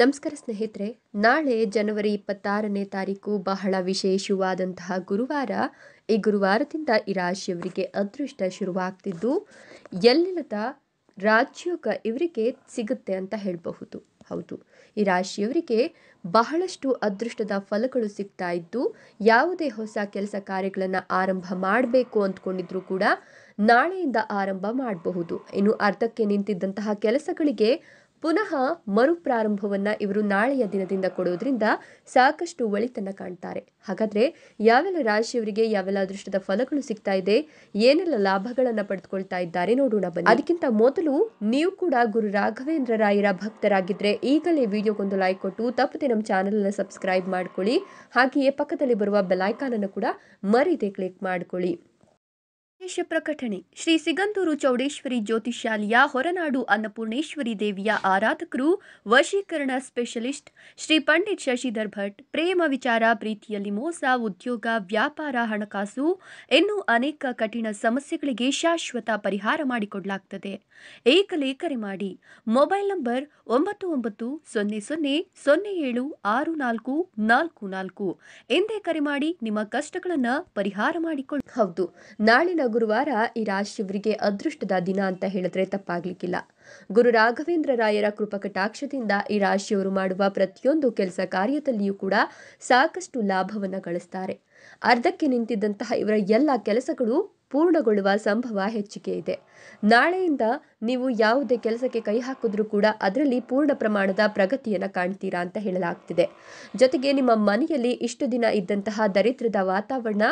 ನಮಸ್ಕಾರ ಸ್ನೇಹಿತರೆ ನಾಳೆ ಜನವರಿ ಇಪ್ಪತ್ತಾರನೇ ತಾರೀಕು ಬಹಳ ವಿಶೇಷವಾದಂತಹ ಗುರುವಾರ ಈ ಗುರುವಾರದಿಂದ ಈ ರಾಶಿಯವರಿಗೆ ಅದೃಷ್ಟ ಶುರುವಾಗ್ತಿದ್ದು ಎಲ್ಲಿಲ್ಲದ ರಾಜ್ಯೋಗ ಇವರಿಗೆ ಸಿಗುತ್ತೆ ಅಂತ ಹೇಳಬಹುದು ಹೌದು ಈ ರಾಶಿಯವರಿಗೆ ಬಹಳಷ್ಟು ಅದೃಷ್ಟದ ಫಲಗಳು ಸಿಗ್ತಾ ಇದ್ದು ಯಾವುದೇ ಹೊಸ ಕೆಲಸ ಕಾರ್ಯಗಳನ್ನು ಆರಂಭ ಮಾಡಬೇಕು ಅಂದ್ಕೊಂಡಿದ್ರು ಕೂಡ ನಾಳೆಯಿಂದ ಆರಂಭ ಮಾಡಬಹುದು ಇನ್ನು ಅರ್ಧಕ್ಕೆ ನಿಂತಿದ್ದಂತಹ ಕೆಲಸಗಳಿಗೆ ಪುನಃ ಮರುಪ್ರಾರಂಭವನ್ನ ಇವರು ನಾಳೆಯ ದಿನದಿಂದ ಕೊಡೋದ್ರಿಂದ ಸಾಕಷ್ಟು ಒಳಿತನ್ನ ಕಾಣ್ತಾರೆ ಹಾಗಾದ್ರೆ ಯಾವೆಲ್ಲ ರಾಶಿಯವರಿಗೆ ಯಾವೆಲ್ಲ ಅದೃಷ್ಟದ ಫಲಗಳು ಸಿಗ್ತಾ ಇದೆ ಏನೆಲ್ಲ ಲಾಭಗಳನ್ನ ಪಡೆದುಕೊಳ್ತಾ ಇದ್ದಾರೆ ನೋಡೋಣ ಬನ್ನಿ ಅದಕ್ಕಿಂತ ಮೊದಲು ನೀವು ಕೂಡ ಗುರು ರಾಘವೇಂದ್ರ ರಾಯರ ಭಕ್ತರಾಗಿದ್ರೆ ಈಗಲೇ ವಿಡಿಯೋಗೊಂದು ಲೈಕ್ ಕೊಟ್ಟು ತಪ್ಪದೆ ನಮ್ಮ ಚಾನಲ್ ಅನ್ನು ಸಬ್ಸ್ಕ್ರೈಬ್ ಮಾಡ್ಕೊಳ್ಳಿ ಹಾಗೆಯೇ ಪಕ್ಕದಲ್ಲಿ ಬರುವ ಐಕಾನ್ ಅನ್ನು ಕೂಡ ಮರೀದೆ ಕ್ಲಿಕ್ ಮಾಡ್ಕೊಳ್ಳಿ ವಿಶೇಷ ಪ್ರಕಟಣೆ ಶ್ರೀ ಸಿಗಂದೂರು ಚೌಡೇಶ್ವರಿ ಜ್ಯೋತಿಷಾಲಿಯ ಹೊರನಾಡು ಅನ್ನಪೂರ್ಣೇಶ್ವರಿ ದೇವಿಯ ಆರಾಧಕರು ವಶೀಕರಣ ಸ್ಪೆಷಲಿಸ್ಟ್ ಶ್ರೀ ಪಂಡಿತ್ ಶಶಿಧರ್ ಭಟ್ ಪ್ರೇಮ ವಿಚಾರ ಪ್ರೀತಿಯಲ್ಲಿ ಮೋಸ ಉದ್ಯೋಗ ವ್ಯಾಪಾರ ಹಣಕಾಸು ಇನ್ನೂ ಅನೇಕ ಕಠಿಣ ಸಮಸ್ಯೆಗಳಿಗೆ ಶಾಶ್ವತ ಪರಿಹಾರ ಮಾಡಿಕೊಡಲಾಗುತ್ತದೆ ಏಕಲೇ ಕರೆ ಮಾಡಿ ಮೊಬೈಲ್ ನಂಬರ್ ಒಂಬತ್ತು ಒಂಬತ್ತು ಸೊನ್ನೆ ಸೊನ್ನೆ ಸೊನ್ನೆ ಏಳು ಆರು ನಾಲ್ಕು ನಾಲ್ಕು ನಾಲ್ಕು ಎಂದೇ ಕರೆ ಮಾಡಿ ನಿಮ್ಮ ಕಷ್ಟಗಳನ್ನು ಪರಿಹಾರ ಮಾಡಿಕೊಳ್ಳಿ ಹೌದು ನಾಳಿನ ಗುರುವಾರ ಈ ರಾಶಿಯವರಿಗೆ ಅದೃಷ್ಟದ ದಿನ ಅಂತ ಹೇಳಿದ್ರೆ ತಪ್ಪಾಗ್ಲಿಕ್ಕಿಲ್ಲ ಗುರು ರಾಘವೇಂದ್ರ ರಾಯರ ಕೃಪಕಟಾಕ್ಷದಿಂದ ಈ ರಾಶಿಯವರು ಮಾಡುವ ಪ್ರತಿಯೊಂದು ಕೆಲಸ ಕಾರ್ಯದಲ್ಲಿಯೂ ಕೂಡ ಸಾಕಷ್ಟು ಲಾಭವನ್ನು ಗಳಿಸ್ತಾರೆ ಅರ್ಧಕ್ಕೆ ನಿಂತಿದ್ದಂತಹ ಇವರ ಎಲ್ಲ ಕೆಲಸಗಳು ಪೂರ್ಣಗೊಳ್ಳುವ ಸಂಭವ ಹೆಚ್ಚಿಗೆ ಇದೆ ನಾಳೆಯಿಂದ ನೀವು ಯಾವುದೇ ಕೆಲಸಕ್ಕೆ ಕೈ ಹಾಕಿದ್ರೂ ಕೂಡ ಅದರಲ್ಲಿ ಪೂರ್ಣ ಪ್ರಮಾಣದ ಪ್ರಗತಿಯನ್ನು ಕಾಣ್ತೀರಾ ಅಂತ ಹೇಳಲಾಗ್ತಿದೆ ಜೊತೆಗೆ ನಿಮ್ಮ ಮನೆಯಲ್ಲಿ ಇಷ್ಟು ದಿನ ಇದ್ದಂತಹ ದರಿದ್ರದ ವಾತಾವರಣ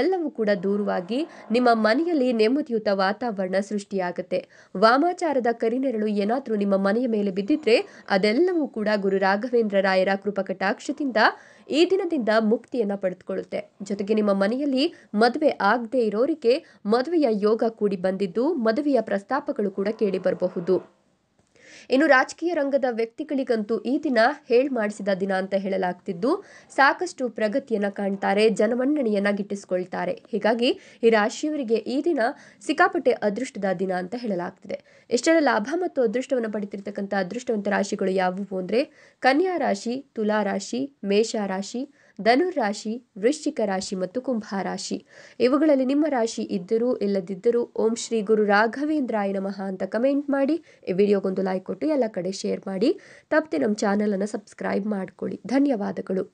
ಎಲ್ಲವೂ ಕೂಡ ದೂರವಾಗಿ ನಿಮ್ಮ ಮನೆಯಲ್ಲಿ ನೆಮ್ಮದಿಯುತ ವಾತಾವರಣ ಸೃಷ್ಟಿಯಾಗುತ್ತೆ ವಾಮಾಚಾರದ ಕರಿನೆರಳು ಏನಾದರೂ ನಿಮ್ಮ ಮನೆಯ ಮೇಲೆ ಬಿದ್ದಿದ್ರೆ ಅದೆಲ್ಲವೂ ಕೂಡ ಗುರು ರಾಘವೇಂದ್ರ ರಾಯರ ಕೃಪಕಟಾಕ್ಷದಿಂದ ಈ ದಿನದಿಂದ ಮುಕ್ತಿಯನ್ನು ಪಡೆದುಕೊಳ್ಳುತ್ತೆ ಜೊತೆಗೆ ನಿಮ್ಮ ಮನೆಯಲ್ಲಿ ಮದುವೆ ಆಗದೆ ಇರೋರಿಗೆ ಮದುವೆಯ ಯೋಗ ಕೂಡಿ ಬಂದಿದ್ದು ಮದುವೆಯ ಪ್ರಸ್ತಾಪಗಳು ಕೂಡ ಬರಬಹುದು ಇನ್ನು ರಾಜಕೀಯ ರಂಗದ ವ್ಯಕ್ತಿಗಳಿಗಂತೂ ಈ ದಿನ ಹೇಳ್ ಮಾಡಿಸಿದ ದಿನ ಅಂತ ಹೇಳಲಾಗ್ತಿದ್ದು ಸಾಕಷ್ಟು ಪ್ರಗತಿಯನ್ನ ಕಾಣ್ತಾರೆ ಜನಮನ್ನಣೆಯನ್ನ ಗಿಟ್ಟಿಸಿಕೊಳ್ತಾರೆ ಹೀಗಾಗಿ ಈ ರಾಶಿಯವರಿಗೆ ಈ ದಿನ ಸಿಕ್ಕಾಪಟ್ಟೆ ಅದೃಷ್ಟದ ದಿನ ಅಂತ ಹೇಳಲಾಗ್ತಿದೆ ಎಷ್ಟೆಲ್ಲ ಲಾಭ ಮತ್ತು ಅದೃಷ್ಟವನ್ನು ಪಡೆದಿರತಕ್ಕಂಥ ಅದೃಷ್ಟವಂತ ರಾಶಿಗಳು ಯಾವುವು ಅಂದ್ರೆ ಕನ್ಯಾ ರಾಶಿ ತುಲಾ ರಾಶಿ ಮೇಷ ರಾಶಿ ರಾಶಿ ವೃಶ್ಚಿಕ ರಾಶಿ ಮತ್ತು ಕುಂಭ ರಾಶಿ ಇವುಗಳಲ್ಲಿ ನಿಮ್ಮ ರಾಶಿ ಇದ್ದರೂ ಇಲ್ಲದಿದ್ದರೂ ಓಂ ಶ್ರೀ ಗುರು ರಾಘವೇಂದ್ರಾಯ ನಮಃ ಅಂತ ಕಮೆಂಟ್ ಮಾಡಿ ಈ ವಿಡಿಯೋಗೊಂದು ಲೈಕ್ ಕೊಟ್ಟು ಎಲ್ಲ ಕಡೆ ಶೇರ್ ಮಾಡಿ ತಪ್ಪದೆ ನಮ್ಮ ಚಾನಲನ್ನು ಸಬ್ಸ್ಕ್ರೈಬ್ ಮಾಡಿಕೊಳ್ಳಿ ಧನ್ಯವಾದಗಳು